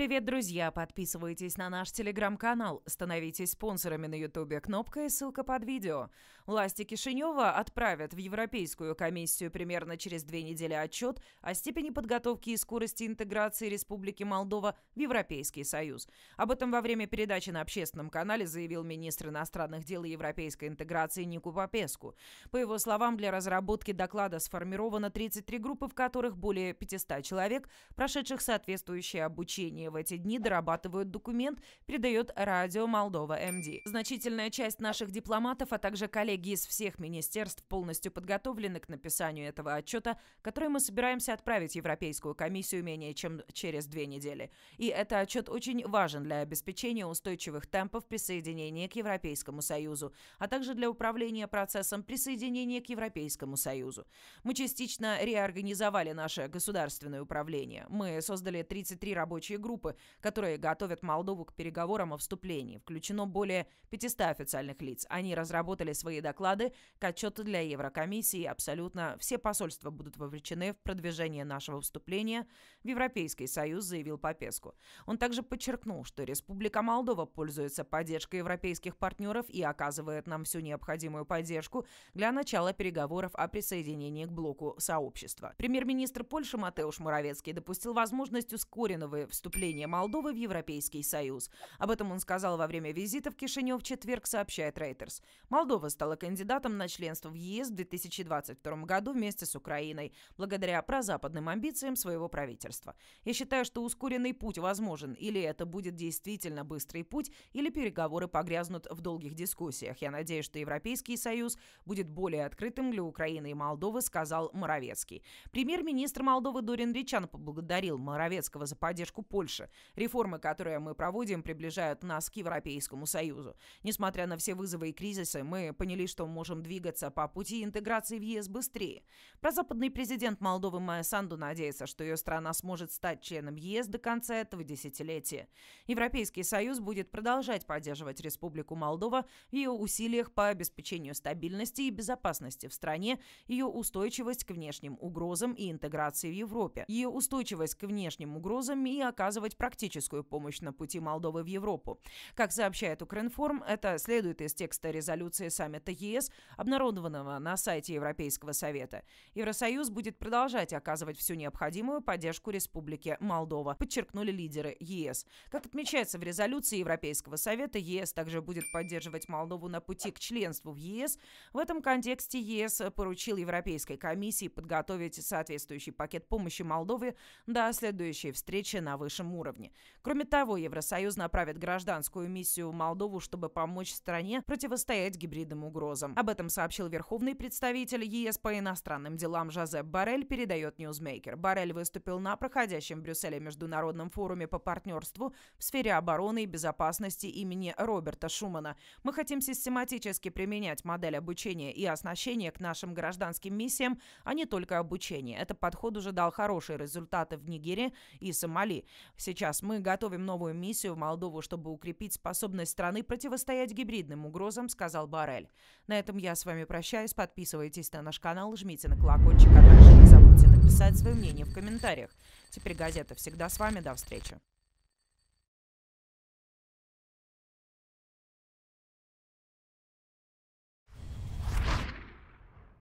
Привет, друзья! Подписывайтесь на наш телеграм-канал, становитесь спонсорами на ютубе, кнопка и ссылка под видео. Власти Кишинева отправят в Европейскую комиссию примерно через две недели отчет о степени подготовки и скорости интеграции Республики Молдова в Европейский Союз. Об этом во время передачи на общественном канале заявил министр иностранных дел и европейской интеграции Нику Попеску. По его словам, для разработки доклада сформировано 33 группы, в которых более 500 человек, прошедших соответствующее обучение в эти дни дорабатывают документ, передает радио Молдова МД. Значительная часть наших дипломатов, а также коллеги из всех министерств полностью подготовлены к написанию этого отчета, который мы собираемся отправить в Европейскую комиссию менее чем через две недели. И этот отчет очень важен для обеспечения устойчивых темпов присоединения к Европейскому Союзу, а также для управления процессом присоединения к Европейскому Союзу. Мы частично реорганизовали наше государственное управление. Мы создали 33 рабочие группы группы, которые готовят Молдову к переговорам о вступлении. Включено более 500 официальных лиц. Они разработали свои доклады к отчету для Еврокомиссии. Абсолютно все посольства будут вовлечены в продвижение нашего вступления в Европейский Союз, заявил Попеску. Он также подчеркнул, что Республика Молдова пользуется поддержкой европейских партнеров и оказывает нам всю необходимую поддержку для начала переговоров о присоединении к блоку сообщества. Премьер-министр Польши Матеуш Муравецкий допустил возможность ускоренного вступления вступления Молдовы в Европейский Союз. Об этом он сказал во время визита в Кишинев в четверг, сообщает Reuters. Молдова стала кандидатом на членство в ЕС в 2022 году вместе с Украиной, благодаря прозападным амбициям своего правительства. Я считаю, что ускоренный путь возможен. Или это будет действительно быстрый путь, или переговоры погрязнут в долгих дискуссиях. Я надеюсь, что Европейский Союз будет более открытым для Украины и Молдовы, сказал Моровецкий. Премьер-министр Молдовы Дорин Ричан поблагодарил Моровецкого за поддержку Польши Польши. Реформы, которые мы проводим, приближают нас к Европейскому Союзу. Несмотря на все вызовы и кризисы, мы поняли, что можем двигаться по пути интеграции в ЕС быстрее. Прозападный президент Молдовы Майя Санду надеется, что ее страна сможет стать членом ЕС до конца этого десятилетия. Европейский Союз будет продолжать поддерживать Республику Молдова в ее усилиях по обеспечению стабильности и безопасности в стране, ее устойчивость к внешним угрозам и интеграции в Европе, ее устойчивость к внешним угрозам и оказывать оказывать практическую помощь на пути Молдовы в Европу. Как сообщает Укринформ, это следует из текста резолюции саммита ЕС, обнародованного на сайте Европейского совета. Евросоюз будет продолжать оказывать всю необходимую поддержку Республике Молдова, подчеркнули лидеры ЕС. Как отмечается в резолюции Европейского совета, ЕС также будет поддерживать Молдову на пути к членству в ЕС. В этом контексте ЕС поручил Европейской комиссии подготовить соответствующий пакет помощи Молдове до следующей встречи на высшем местном уровне. Кроме того, Евросоюз направит гражданскую миссию в Молдову, чтобы помочь стране противостоять гибридным угрозам. Об этом сообщил верховный представитель ЕС по иностранным делам Жозеп Барель, передает Ньюзмейкер. Барель выступил на проходящем в Брюсселе международном форуме по партнерству в сфере обороны и безопасности имени Роберта Шумана. Мы хотим систематически применять модель обучения и оснащения к нашим гражданским миссиям, а не только обучение. Этот подход уже дал хорошие результаты в Нигерии и Сомали. Сейчас мы готовим новую миссию в Молдову, чтобы укрепить способность страны противостоять гибридным угрозам, сказал Барель. На этом я с вами прощаюсь. Подписывайтесь на наш канал, жмите на колокольчик, а также не забудьте написать свое мнение в комментариях. Теперь газета всегда с вами. До встречи.